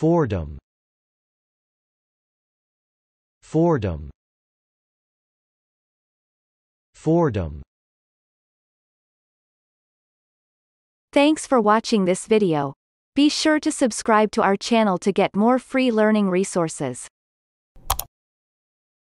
Fordham Fordham Fordham Thanks for watching this video. Be sure to subscribe to our channel to get more free learning resources.